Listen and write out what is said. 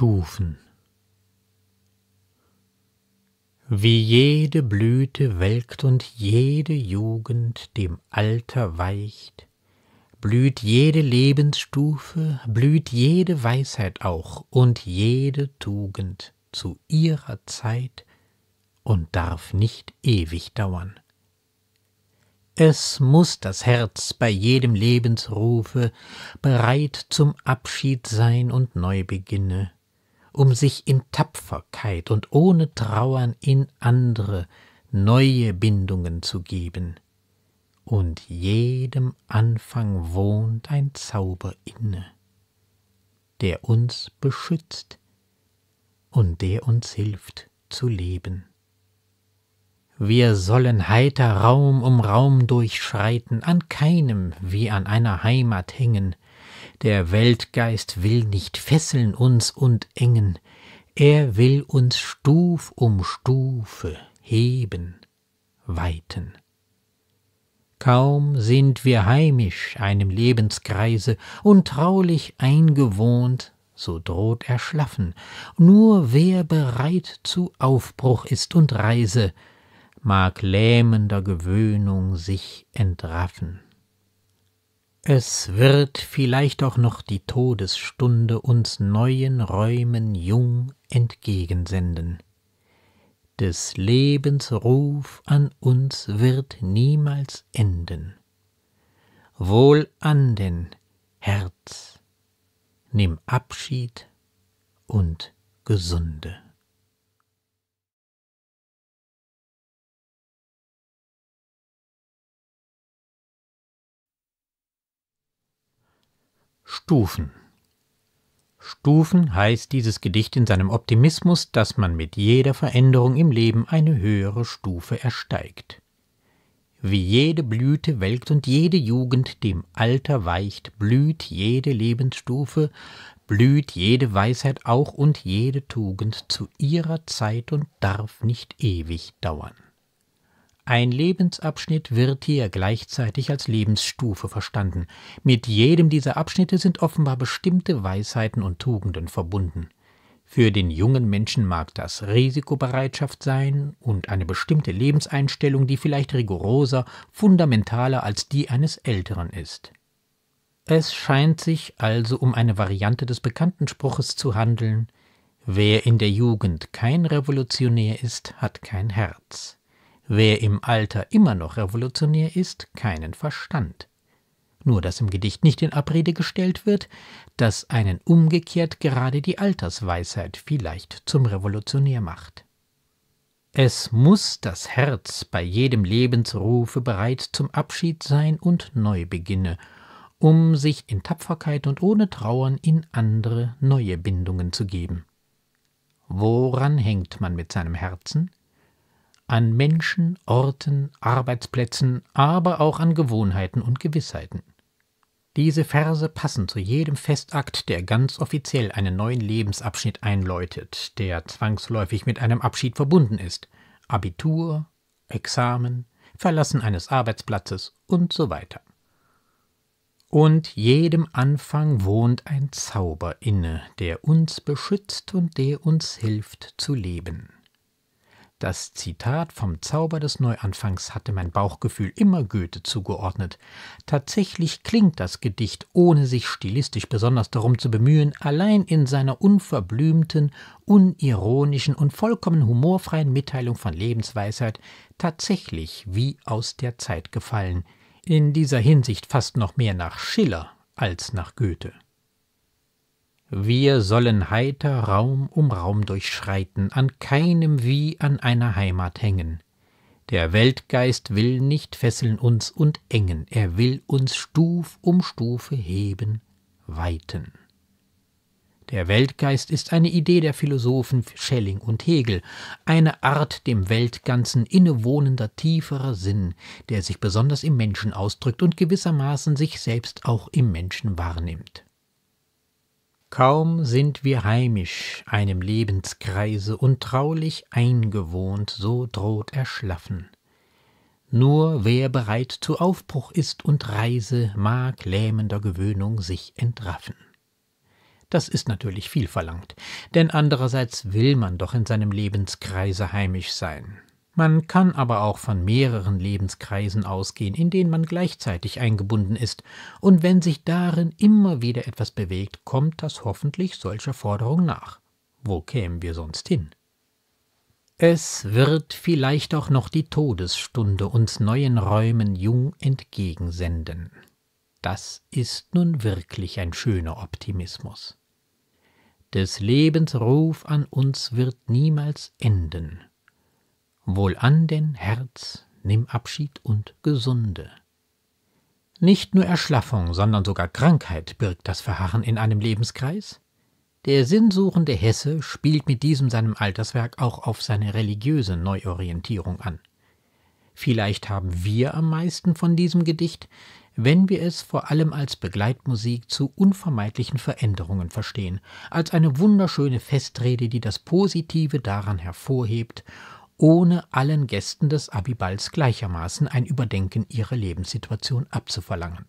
Stufen. Wie jede Blüte welkt und jede Jugend dem Alter weicht, blüht jede Lebensstufe, blüht jede Weisheit auch und jede Tugend zu ihrer Zeit und darf nicht ewig dauern. Es muß das Herz bei jedem Lebensrufe bereit zum Abschied sein und Neubeginne, um sich in Tapferkeit und ohne Trauern in andere, neue Bindungen zu geben. Und jedem Anfang wohnt ein Zauber inne, der uns beschützt und der uns hilft zu leben. Wir sollen heiter Raum um Raum durchschreiten, an keinem wie an einer Heimat hängen, der Weltgeist will nicht fesseln uns und engen, er will uns Stuf um Stufe heben, weiten. Kaum sind wir heimisch einem Lebenskreise und traulich eingewohnt, so droht erschlaffen. Nur wer bereit zu Aufbruch ist und Reise, mag lähmender Gewöhnung sich entraffen. Es wird vielleicht auch noch die Todesstunde uns neuen Räumen jung entgegensenden. Des Lebens Ruf an uns wird niemals enden. Wohl an den Herz, nimm Abschied und gesunde. Stufen. Stufen heißt dieses Gedicht in seinem Optimismus, dass man mit jeder Veränderung im Leben eine höhere Stufe ersteigt. Wie jede Blüte welkt und jede Jugend dem Alter weicht, blüht jede Lebensstufe, blüht jede Weisheit auch und jede Tugend zu ihrer Zeit und darf nicht ewig dauern. Ein Lebensabschnitt wird hier gleichzeitig als Lebensstufe verstanden. Mit jedem dieser Abschnitte sind offenbar bestimmte Weisheiten und Tugenden verbunden. Für den jungen Menschen mag das Risikobereitschaft sein und eine bestimmte Lebenseinstellung, die vielleicht rigoroser, fundamentaler als die eines Älteren ist. Es scheint sich also um eine Variante des bekannten Spruches zu handeln Wer in der Jugend kein Revolutionär ist, hat kein Herz wer im Alter immer noch revolutionär ist, keinen Verstand. Nur dass im Gedicht nicht in Abrede gestellt wird, dass einen umgekehrt gerade die Altersweisheit vielleicht zum Revolutionär macht. Es muss das Herz bei jedem Lebensrufe bereit zum Abschied sein und neu beginne, um sich in Tapferkeit und ohne Trauern in andere neue Bindungen zu geben. Woran hängt man mit seinem Herzen? an Menschen, Orten, Arbeitsplätzen, aber auch an Gewohnheiten und Gewissheiten. Diese Verse passen zu jedem Festakt, der ganz offiziell einen neuen Lebensabschnitt einläutet, der zwangsläufig mit einem Abschied verbunden ist. Abitur, Examen, Verlassen eines Arbeitsplatzes und so weiter. Und jedem Anfang wohnt ein Zauber inne, der uns beschützt und der uns hilft zu leben. Das Zitat vom Zauber des Neuanfangs hatte mein Bauchgefühl immer Goethe zugeordnet. Tatsächlich klingt das Gedicht, ohne sich stilistisch besonders darum zu bemühen, allein in seiner unverblümten, unironischen und vollkommen humorfreien Mitteilung von Lebensweisheit tatsächlich wie aus der Zeit gefallen. In dieser Hinsicht fast noch mehr nach Schiller als nach Goethe. Wir sollen heiter Raum um Raum durchschreiten, an keinem wie an einer Heimat hängen. Der Weltgeist will nicht fesseln uns und engen, er will uns Stuf um Stufe heben, weiten. Der Weltgeist ist eine Idee der Philosophen Schelling und Hegel, eine Art dem Weltganzen innewohnender tieferer Sinn, der sich besonders im Menschen ausdrückt und gewissermaßen sich selbst auch im Menschen wahrnimmt. Kaum sind wir heimisch einem Lebenskreise und traulich eingewohnt, so droht Erschlaffen. Nur wer bereit zu Aufbruch ist und Reise, mag lähmender Gewöhnung sich entraffen. Das ist natürlich viel verlangt, denn andererseits will man doch in seinem Lebenskreise heimisch sein. Man kann aber auch von mehreren Lebenskreisen ausgehen, in denen man gleichzeitig eingebunden ist, und wenn sich darin immer wieder etwas bewegt, kommt das hoffentlich solcher Forderung nach. Wo kämen wir sonst hin? Es wird vielleicht auch noch die Todesstunde uns neuen Räumen jung entgegensenden. Das ist nun wirklich ein schöner Optimismus. Des Lebens Ruf an uns wird niemals enden. Wohlan denn, Herz, nimm Abschied und gesunde. Nicht nur Erschlaffung, sondern sogar Krankheit birgt das Verharren in einem Lebenskreis. Der sinnsuchende Hesse spielt mit diesem seinem Alterswerk auch auf seine religiöse Neuorientierung an. Vielleicht haben wir am meisten von diesem Gedicht, wenn wir es vor allem als Begleitmusik zu unvermeidlichen Veränderungen verstehen, als eine wunderschöne Festrede, die das Positive daran hervorhebt ohne allen Gästen des Abiballs gleichermaßen ein Überdenken ihrer Lebenssituation abzuverlangen.